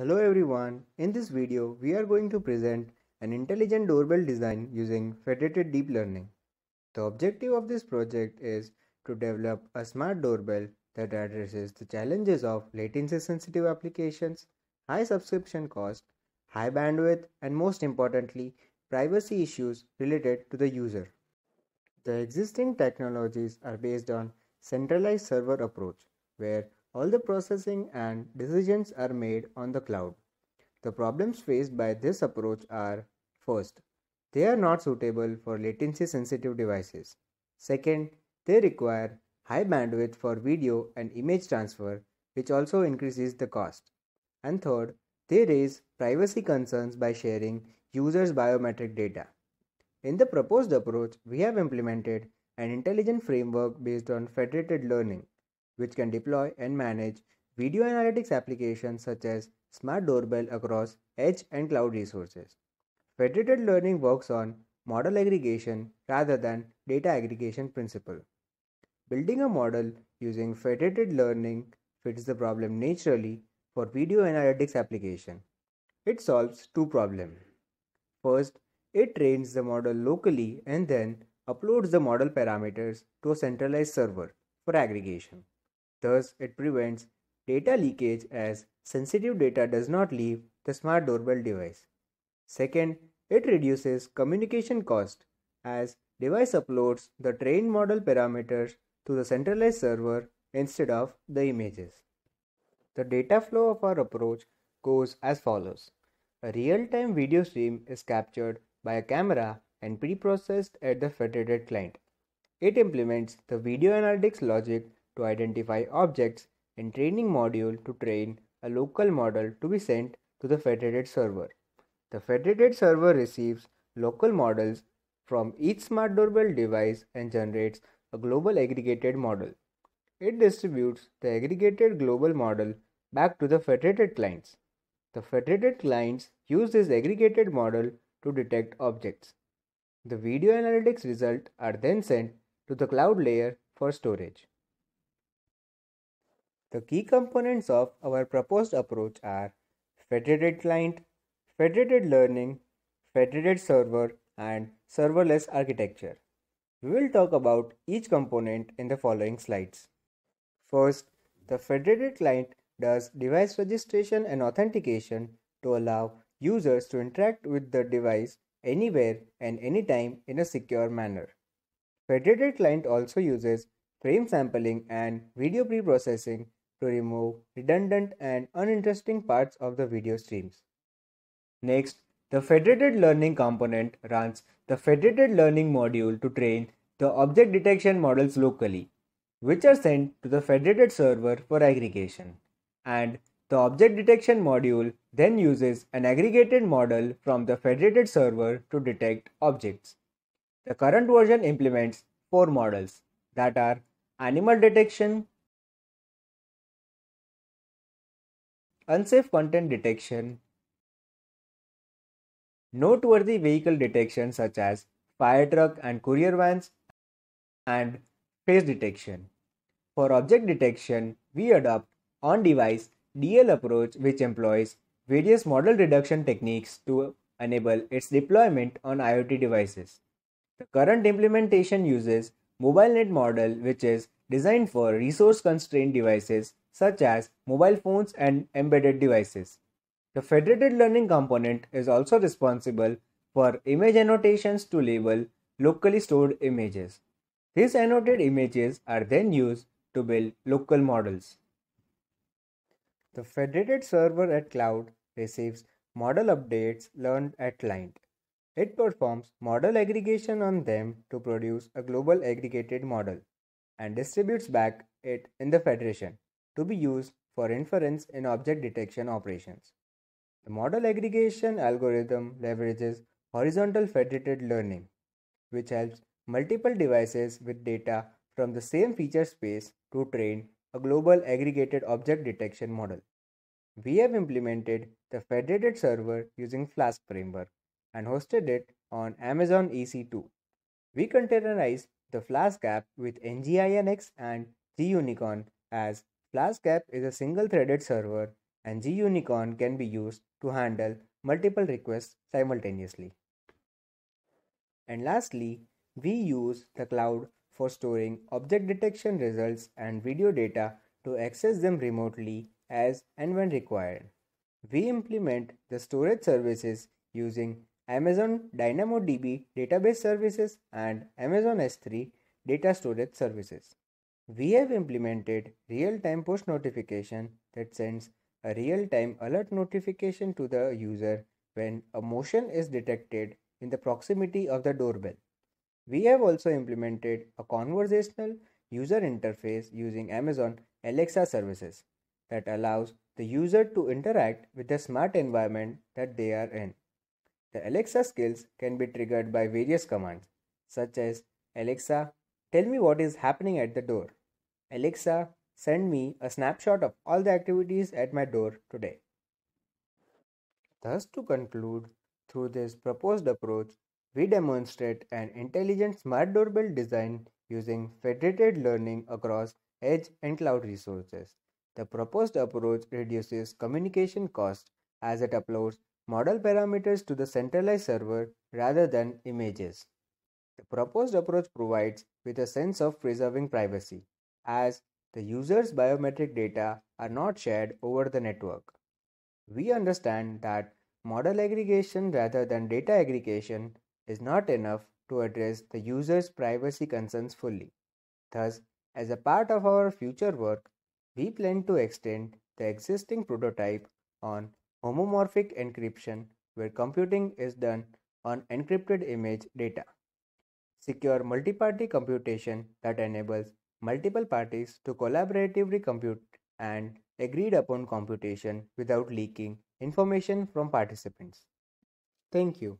Hello everyone, in this video we are going to present an intelligent doorbell design using federated deep learning. The objective of this project is to develop a smart doorbell that addresses the challenges of latency sensitive applications, high subscription cost, high bandwidth and most importantly privacy issues related to the user. The existing technologies are based on centralized server approach where all the processing and decisions are made on the cloud. The problems faced by this approach are first, they are not suitable for latency sensitive devices. Second, they require high bandwidth for video and image transfer, which also increases the cost. And third, they raise privacy concerns by sharing users' biometric data. In the proposed approach, we have implemented an intelligent framework based on federated learning which can deploy and manage video analytics applications such as smart doorbell across edge and cloud resources. Federated learning works on model aggregation rather than data aggregation principle. Building a model using federated learning fits the problem naturally for video analytics application. It solves two problems. First, it trains the model locally and then uploads the model parameters to a centralized server for aggregation. Thus, it prevents data leakage as sensitive data does not leave the smart doorbell device. Second, it reduces communication cost as device uploads the trained model parameters to the centralized server instead of the images. The data flow of our approach goes as follows. A real-time video stream is captured by a camera and pre-processed at the federated client. It implements the video analytics logic to identify objects and training module to train a local model to be sent to the federated server. The federated server receives local models from each smart doorbell device and generates a global aggregated model. It distributes the aggregated global model back to the federated clients. The federated clients use this aggregated model to detect objects. The video analytics results are then sent to the cloud layer for storage. The key components of our proposed approach are federated client, federated learning, federated server, and serverless architecture. We will talk about each component in the following slides. First, the federated client does device registration and authentication to allow users to interact with the device anywhere and anytime in a secure manner. Federated client also uses frame sampling and video preprocessing to remove redundant and uninteresting parts of the video streams. Next, the federated learning component runs the federated learning module to train the object detection models locally, which are sent to the federated server for aggregation. And the object detection module then uses an aggregated model from the federated server to detect objects. The current version implements four models that are animal detection, unsafe content detection, noteworthy vehicle detection such as fire truck and courier vans, and face detection. For object detection, we adopt on-device DL approach which employs various model reduction techniques to enable its deployment on IoT devices. The current implementation uses MobileNet model which is designed for resource-constrained devices such as mobile phones and embedded devices. The federated learning component is also responsible for image annotations to label locally stored images. These annotated images are then used to build local models. The federated server at cloud receives model updates learned at client. It performs model aggregation on them to produce a global aggregated model and distributes back it in the federation to be used for inference in object detection operations. The model aggregation algorithm leverages horizontal federated learning, which helps multiple devices with data from the same feature space to train a global aggregated object detection model. We have implemented the federated server using Flask framework and hosted it on Amazon EC2. We containerized the Flask app with NGINX and Gunicorn as Flaskap is a single-threaded server and Gunicorn can be used to handle multiple requests simultaneously. And lastly, we use the cloud for storing object detection results and video data to access them remotely as and when required. We implement the storage services using Amazon DynamoDB database services and Amazon S3 data storage services. We have implemented real-time push notification that sends a real-time alert notification to the user when a motion is detected in the proximity of the doorbell. We have also implemented a conversational user interface using Amazon Alexa services that allows the user to interact with the smart environment that they are in. The Alexa skills can be triggered by various commands such as Alexa, tell me what is happening at the door. Alexa, send me a snapshot of all the activities at my door today. Thus, to conclude, through this proposed approach, we demonstrate an intelligent smart doorbell design using federated learning across edge and cloud resources. The proposed approach reduces communication cost as it uploads model parameters to the centralized server rather than images. The proposed approach provides with a sense of preserving privacy as the user's biometric data are not shared over the network. We understand that model aggregation rather than data aggregation is not enough to address the user's privacy concerns fully. Thus, as a part of our future work, we plan to extend the existing prototype on homomorphic encryption where computing is done on encrypted image data. Secure multi-party computation that enables multiple parties to collaboratively compute and agreed upon computation without leaking information from participants. Thank you.